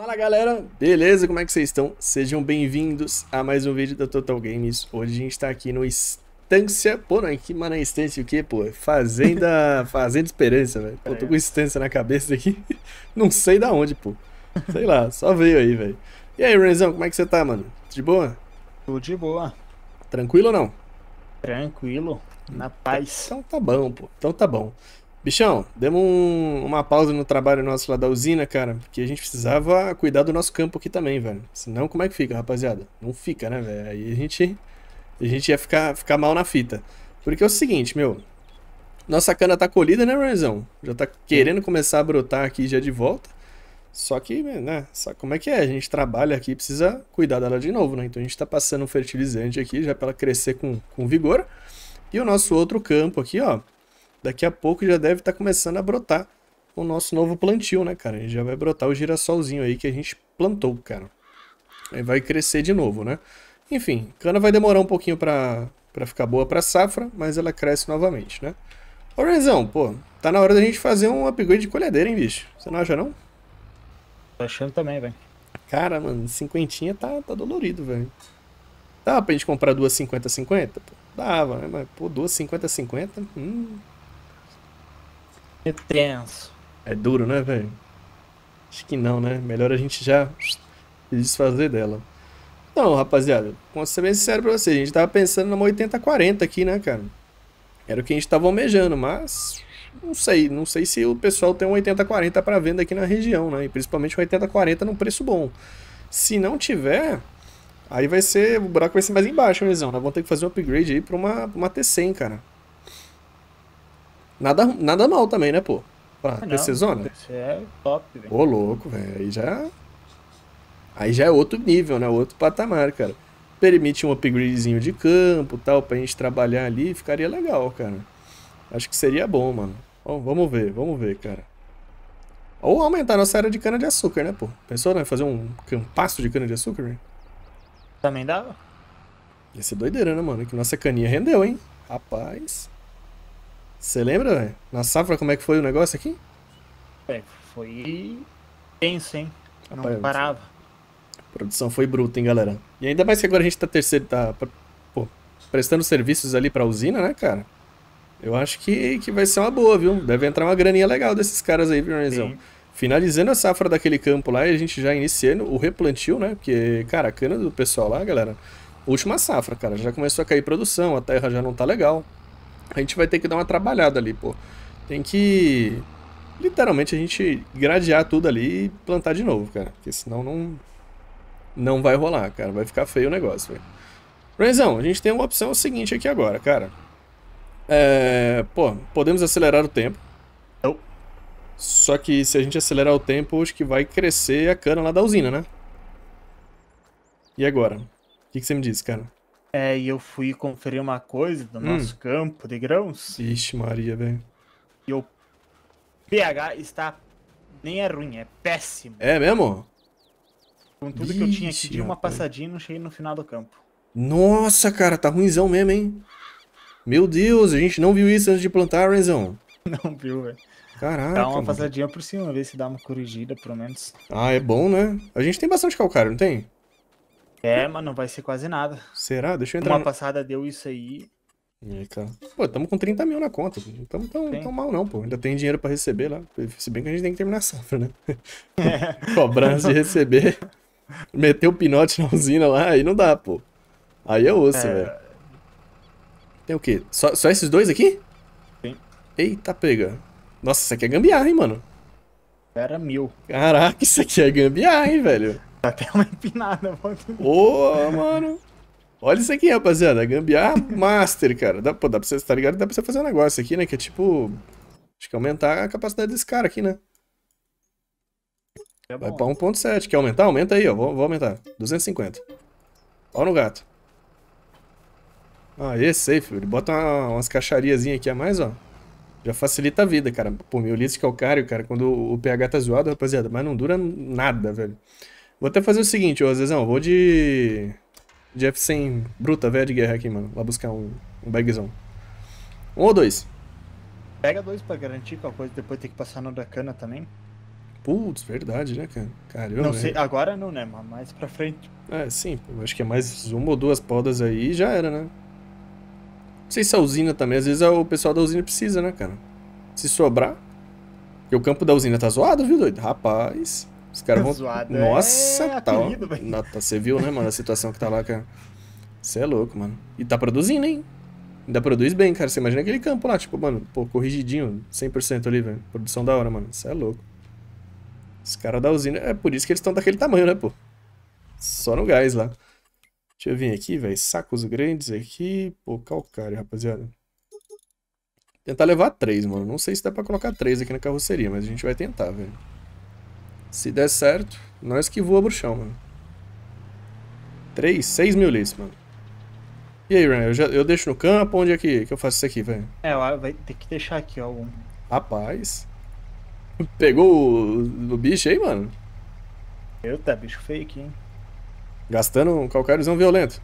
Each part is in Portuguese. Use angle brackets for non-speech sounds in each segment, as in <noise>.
Fala galera, beleza? Como é que vocês estão? Sejam bem-vindos a mais um vídeo da Total Games. Hoje a gente tá aqui no Estância, pô, não, é que mano, é Estância o quê, pô? Fazenda, <laughs> Fazenda Esperança, velho. Pô, tô com é. Estância na cabeça aqui, <laughs> não sei da onde, pô. Sei lá, só veio aí, velho. E aí, Renzão, como é que você tá, mano? De boa? Tudo de boa. Tranquilo ou não? Tranquilo, na paz. Então tá bom, pô, então tá bom. Bichão, demos um, uma pausa no trabalho nosso lá da usina, cara, porque a gente precisava cuidar do nosso campo aqui também, velho. Senão, como é que fica, rapaziada? Não fica, né, velho? Aí a gente, a gente ia ficar, ficar mal na fita. Porque é o seguinte, meu. Nossa cana tá colhida, né, Renzão? Já tá querendo começar a brotar aqui já de volta. Só que, né, Só como é que é? A gente trabalha aqui precisa cuidar dela de novo, né? Então a gente tá passando um fertilizante aqui já pra ela crescer com, com vigor. E o nosso outro campo aqui, ó, daqui a pouco já deve estar tá começando a brotar o nosso novo plantio, né, cara? Já vai brotar o girassolzinho aí que a gente plantou, cara. Aí vai crescer de novo, né? Enfim, cana vai demorar um pouquinho para ficar boa para safra, mas ela cresce novamente, né? Ô, Renzão, pô, tá na hora da gente fazer um upgrade de colhedeira, hein, bicho? Você não acha, não? Tô achando também, velho. Cara, mano, cinquentinha tá, tá dolorido, velho. Dá pra gente comprar duas 50-50? Dava, né? Mas, pô, duas 50-50? Hum, é tenso. É duro, né, velho? Acho que não, né? Melhor a gente já se desfazer dela. Não, rapaziada, vou ser bem sincero pra vocês, a gente tava pensando numa 80-40 aqui, né, cara? Era o que a gente tava almejando, mas não sei, não sei se o pessoal tem um 80-40 para venda aqui na região, né? E principalmente um 80-40 num preço bom. Se não tiver, aí vai ser, o buraco vai ser mais embaixo, Luizão. Né, Nós vamos ter que fazer um upgrade aí pra uma, pra uma T100, cara. Nada, nada mal também, né, pô? Pra ah, PC Zona. é top, velho. Ô, louco, velho. Aí já. Aí já é outro nível, né? Outro patamar, cara. Permite um upgradezinho de campo tal, pra gente trabalhar ali, ficaria legal, cara. Acho que seria bom, mano. Bom, vamos ver, vamos ver, cara. Ou aumentar nossa área de cana-de-açúcar, né, pô? Pensou, né? Fazer um campaço de cana-de-açúcar? Né? Também dava. Ia ser doideira, né, mano? Que nossa caninha rendeu, hein? Rapaz. Você lembra, velho? Na safra, como é que foi o negócio aqui? É, foi tenso, hein? Não parava. A produção foi bruta, hein, galera? E ainda mais que agora a gente tá terceiro, tá pô, prestando serviços ali pra usina, né, cara? Eu acho que, que vai ser uma boa, viu? Deve entrar uma graninha legal desses caras aí, Brunizão. Finalizando a safra daquele campo lá e a gente já iniciando o replantio, né? Porque, cara, a cana do pessoal lá, galera, última safra, cara, já começou a cair produção, a terra já não tá legal a gente vai ter que dar uma trabalhada ali, pô. Tem que literalmente a gente gradear tudo ali e plantar de novo, cara. Porque senão não, não vai rolar, cara. Vai ficar feio o negócio, velho. Renzão, a gente tem uma opção seguinte aqui agora, cara. É, pô, podemos acelerar o tempo. Não. Só que se a gente acelerar o tempo, acho que vai crescer a cana lá da usina, né? E agora? O que, que você me diz, cara? É, e eu fui conferir uma coisa do hum. nosso campo de grãos. Ixi, Maria, velho. E o pH está. Nem é ruim, é péssimo. É mesmo? Com tudo Ixi, que eu tinha aqui, de uma rapaz. passadinha não cheguei no final do campo. Nossa, cara, tá ruimzão mesmo, hein? Meu Deus, a gente não viu isso antes de plantar, Renzão. <laughs> Não viu, velho. Caraca. Dá uma mano. passadinha por cima, ver se dá uma corrigida, pelo menos. Ah, é bom, né? A gente tem bastante calcário, não tem? É, mas não vai ser quase nada. Será? Deixa eu entrar. Uma no... passada deu isso aí. Eita. Pô, estamos com 30 mil na conta. Não estamos tão, tão, mal, não, pô. Ainda tem dinheiro para receber lá. Se bem que a gente tem que terminar a safra, né? É. <laughs> <laughs> Cobrança de receber. Meter o pinote na usina lá, aí não dá, pô. Aí é osso, é... velho. Tem o quê? Só, só esses dois aqui? Sim. Eita, pega. Nossa, isso aqui é gambiarra, hein, mano? Era mil. Caraca, isso aqui é gambiarra, hein, velho? Tá <laughs> até uma empinada, mano. Boa, mano. Olha isso aqui, rapaziada. Gambiar Master, cara. Dá, pô, dá pra você, tá ligado? Dá pra você fazer um negócio aqui, né? Que é tipo. Acho que aumentar a capacidade desse cara aqui, né? É Vai pra 1.7. Quer aumentar? Aumenta aí, ó. Vou, vou aumentar. 250. Ó no gato. Ah, esse safe, ele bota uma, umas caixariazinhas aqui a mais, ó. Já facilita a vida, cara. Pô, meu list é calcário, cara, quando o pH tá zoado, rapaziada, mas não dura nada, velho. Vou até fazer o seguinte, ô Zezão, vou de... De F100 bruta, velha de guerra aqui, mano. Lá buscar um, um bagzão. Um ou dois? Pega dois pra garantir qualquer coisa, depois tem que passar na da cana também. Putz, verdade, né, cara? Caramba. Não né? sei, agora não, né? Mas mais pra frente. É, sim. Acho que é mais uma ou duas podas aí e já era, né? Não sei se a usina também. Às vezes é o pessoal da usina precisa, né, cara? Se sobrar. Porque o campo da usina tá zoado, viu, doido? Rapaz. Os caras vão. Zoado, é Nossa, é tá. você viu, né, mano, a situação que tá lá, cara? Você é louco, mano. E tá produzindo, hein? Ainda produz bem, cara. Você imagina aquele campo lá, tipo, mano, pô, corrigidinho, 100% ali, velho. Produção da hora, mano. Você é louco. Os caras da usina, é por isso que eles estão daquele tamanho, né, pô? Só no gás lá. Deixa eu vir aqui, velho. Sacos grandes aqui. Pô, calcário, rapaziada. Tentar levar três, mano. Não sei se dá pra colocar três aqui na carroceria, mas a gente vai tentar, velho. Se der certo, nós que voa bruxão, mano. 3, 6 mil litros, mano. E aí, Ryan, eu, já, eu deixo no campo? Onde é que, que eu faço isso aqui, velho? É, vai ter que deixar aqui, ó. Um. Rapaz. Pegou o, o, bicho aí, mano? Eita, bicho fake, hein? Gastando um calcáriozão violento.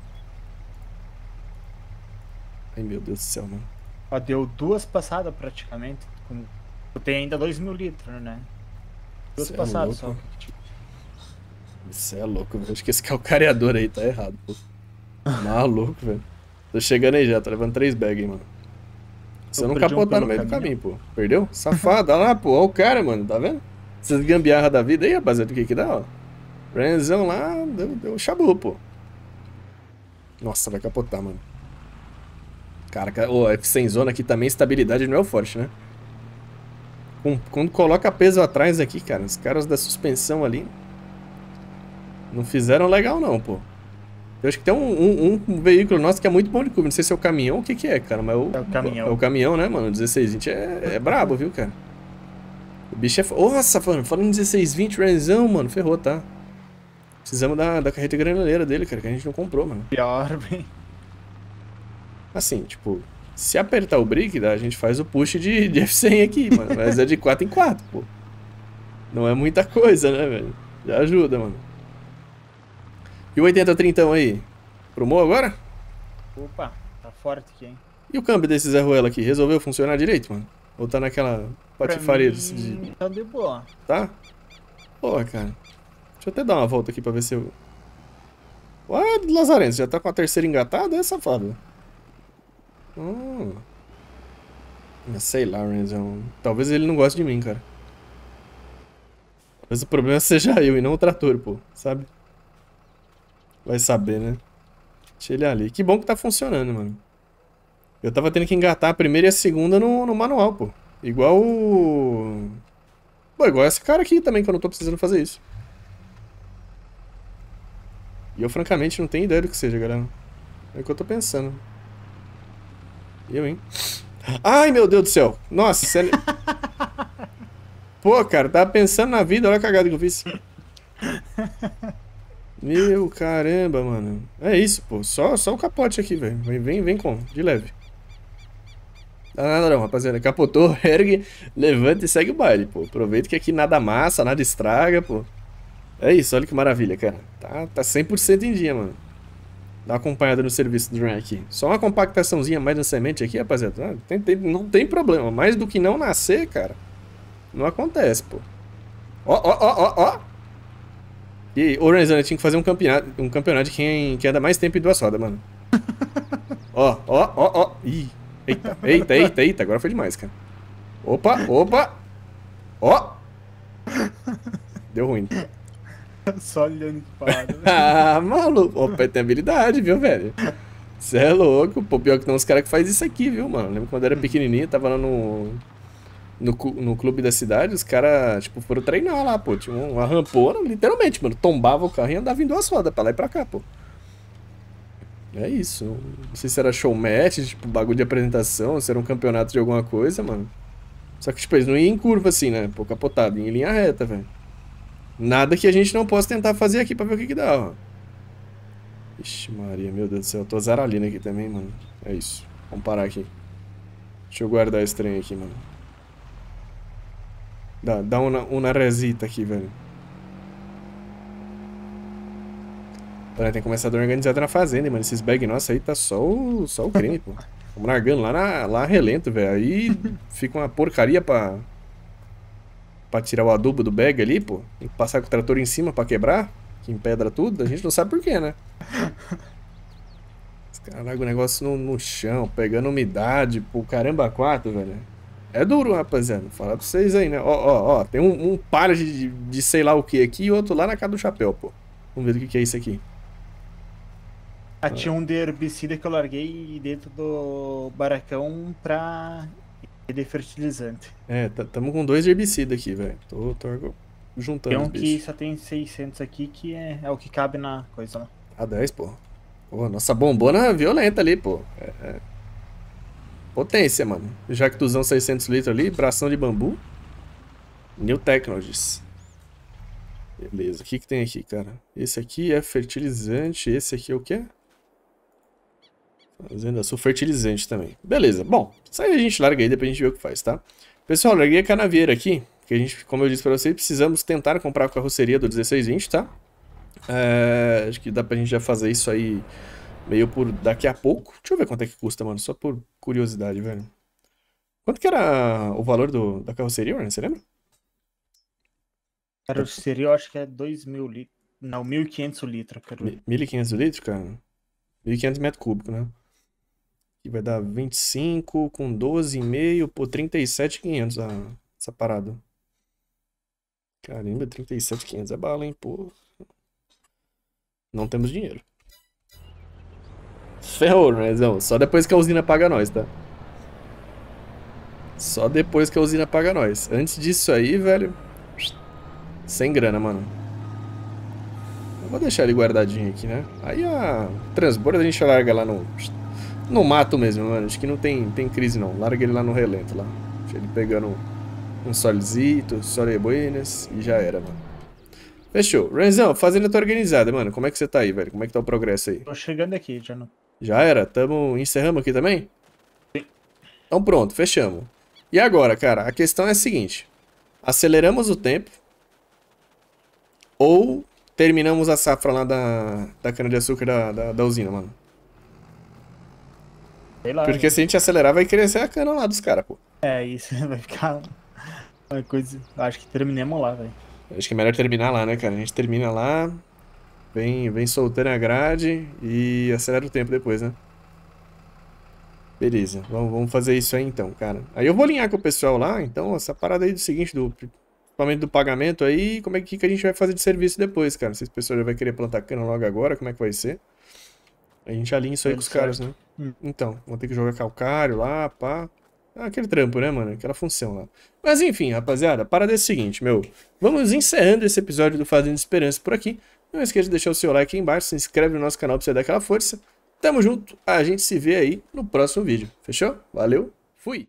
Ai, meu Deus do céu, mano. Ó, deu duas passadas praticamente. Com... Eu tenho ainda 2 mil litros, né? Você é passado, louco. só. Você é louco, velho. Acho que esse calcareador é aí tá errado, pô. Maluco, velho. Tô chegando aí já, tô levando três bags, hein, mano. Você não capotar um no meio do caminho, pô. Perdeu? Safado, olha lá, pô. Olha o cara, mano, tá vendo? Essas gambiarra da vida aí, rapaziada, o que que dá, ó. Renzão lá, deu, deu chabu, pô. Nossa, vai capotar, mano. Cara, o F100 zona aqui também, estabilidade não é o forte, né? quando coloca peso atrás aqui, cara, os caras da suspensão ali não fizeram legal não, pô. Eu acho que tem um, um, um veículo nosso que é muito bom de cubo. Não sei se é o caminhão ou o que que é, cara. Mas é o, é o caminhão. É o caminhão, né, mano? 1620 é, é brabo, viu, cara? O bicho é... Nossa, mano. Falando em 1620, Renzão, mano. Ferrou, tá? Precisamos da, da carreta granuleira dele, cara. Que a gente não comprou, mano. Pior, <laughs> bem. Assim, tipo... Se apertar o brick, né, a gente faz o push de, de F100 aqui, mano. Mas é de 4 em 4, pô. Não é muita coisa, né, velho? Já ajuda, mano. E o 80-30 então, aí? Pro agora? Opa, tá forte aqui, hein? E o câmbio desse Zé Ruela aqui? Resolveu funcionar direito, mano? Ou tá naquela patifaria de... Tá de boa. Tá? Boa, cara. Deixa eu até dar uma volta aqui pra ver se eu... Ah, Lazarense, já tá com a terceira engatada? É safado. Hum. Sei lá, Renzo. É talvez ele não goste de mim, cara. Talvez o problema <laughs> seja eu e não o trator, pô. Sabe? Vai saber, né? Deixa ele ali. Que bom que tá funcionando, mano. Eu tava tendo que engatar a primeira e a segunda no, no manual, pô. Igual o... Pô, igual esse cara aqui também, que eu não tô precisando fazer isso. E eu, francamente, não tenho ideia do que seja, galera. É o que eu tô pensando. Eu, hein? Ai, meu Deus do céu. Nossa, sério. <laughs> Pô, cara, tava pensando na vida, olha a cagada que eu fiz. Meu caramba, mano. É isso, pô. Só, só o capote aqui, velho. Vem, vem, vem com, de leve. Ah não, rapaziada. Capotou, <laughs> ergue, levanta e segue o baile, pô. Aproveita que aqui nada massa, nada estraga, pô. É isso, olha que maravilha, cara. Tá, tá 100% em dia, mano. Dá acompanhada no serviço do RAM aqui. Só uma compactaçãozinha mais na semente aqui, rapaziada. Ah, tem, tem, não tem problema. Mais do que não nascer, cara, não acontece, pô. Ó, ó, ó, ó, ó. E o ô tinha que fazer um campeonato, um campeonato de quem, quem anda é mais tempo em duas rodas, mano. <laughs> ó, ó, ó, ó. Ih, eita, eita, eita, eita. Agora foi demais, cara. Opa, opa. Ó. Deu ruim. <laughs> Só olhando de parada. ah, maluco. O Pé tem habilidade, viu, velho? Você é louco. Pô, pior que tem uns caras que faz isso aqui, viu, mano? Lembro quando eu era pequenininho, tava lá no, no, no clube da cidade, os caras, tipo, foram treinar lá, pô. Tinha uma rampona, literalmente, mano. Tombava o carro e andava em duas rodas pra lá e pra cá, pô. É isso. Não sei se era show match, tipo, bagulho de apresentação, se era um campeonato de alguma coisa, mano. Só que, tipo, eles não iam em curva assim, né? Pô, capotado, iam em linha reta, velho. Nada que a gente não possa tentar fazer aqui pra ver o que que dá, ó. Ixi, Maria, meu Deus do céu. Eu tô zaralina aqui também, mano. É isso. Vamos parar aqui. Deixa eu guardar esse trem aqui, mano. Dá, dá uma, uma resita aqui, velho. Pera, tem a organizar na fazenda, hein, mano. Esses bag nossos aí tá só o, só o creme, pô. Tamo largando lá, na, lá relento, velho. Aí fica uma porcaria pra, pra tirar o adubo do bag ali, pô. Tem que passar com o trator em cima pra quebrar, que empedra tudo. A gente não sabe porquê, né? Caraca, o negócio no, no chão, pegando umidade, pô, caramba, quatro, velho. É duro, rapaziada. Falar pra vocês aí, né? Ó, ó, ó. Tem um, um par de, de sei lá o que aqui e outro lá na casa do chapéu, pô. Vamos ver o que, que é isso aqui. Ah, tinha um de herbicida que eu larguei dentro do baracão pra de é fertilizante. É, tá, tamo com dois herbicidas aqui, velho. Tô, tô juntando. Tem um que só tem 600 aqui, que é, é o que cabe na coisa lá. A 10, pô. Pô, nossa bombona violenta ali, pô. É, é... Potência, mano. Já que tu usou 600 litros ali, bração de bambu. New Technologies. Beleza, o que que tem aqui, cara? Esse aqui é fertilizante, esse aqui é o quê? Mas ainda sou fertilizante também. Beleza, bom, isso aí a gente larga aí, depois a gente vê o que faz, tá? Pessoal, larguei a canavieira aqui, que a gente, como eu disse pra vocês, precisamos tentar comprar a carroceria do 1620, tá? É, acho que dá pra gente já fazer isso aí meio por daqui a pouco. Deixa eu ver quanto é que custa, mano, só por curiosidade, velho. Quanto que era o valor do, da carroceria, mano você lembra? Carroceria eu acho que é 2 mil litros, não, 1.500 litros. 1.500 litros, cara? 1.500 metros cúbicos, né? que vai dar 25 com 12,5 por 37,500 ah, essa parada. Caramba, 37,500 é bala, hein, pô. Não temos dinheiro. Ferrou, mas só depois que a usina paga nós, tá? Só depois que a usina paga nós. Antes disso aí, velho, sem grana, mano. Eu vou deixar ele guardadinho aqui, né? Aí a transborda a gente larga lá no no mato mesmo, mano. Acho que não tem, tem crise, não. Larga ele lá no relento, lá. Deixa ele pegando um, solzito, sol buenas, e já era, mano. Fechou. Renzão, fazenda tá organizada, mano. Como é que você tá aí, velho? Como é que tá o progresso aí? Tô chegando aqui, já não. Já era? Tamo... Encerramos aqui também? Sim. Então pronto, fechamos. E agora, cara? A questão é a seguinte. Aceleramos o tempo ou terminamos a safra lá da, da cana-de-açúcar da, da, da usina, mano? Lá, Porque se a gente acelerar, vai crescer a cana lá dos caras, pô. É, isso <laughs> vai ficar uma coisa. Acho que terminemos lá, velho. Acho que é melhor terminar lá, né, cara? A gente termina lá, vem, vem soltando a grade e acelera o tempo depois, né? Beleza, vamos, vamos fazer isso aí então, cara. Aí eu vou alinhar com o pessoal lá, então, essa parada aí do seguinte, do equipamento do pagamento aí, como é que, que a gente vai fazer de serviço depois, cara? Se o pessoal já vai querer plantar cana logo agora, como é que vai ser? A gente alinha isso aí Tudo com os certo. caras, né? Então, vou ter que jogar calcário lá, pá. É aquele trampo, né, mano? Aquela função lá. Mas enfim, rapaziada, para desse é seguinte, meu. Vamos encerrando esse episódio do Fazendo Esperança por aqui. Não esqueça de deixar o seu like aí embaixo, se inscreve no nosso canal pra você dar aquela força. Tamo junto, a gente se vê aí no próximo vídeo. Fechou? Valeu, fui!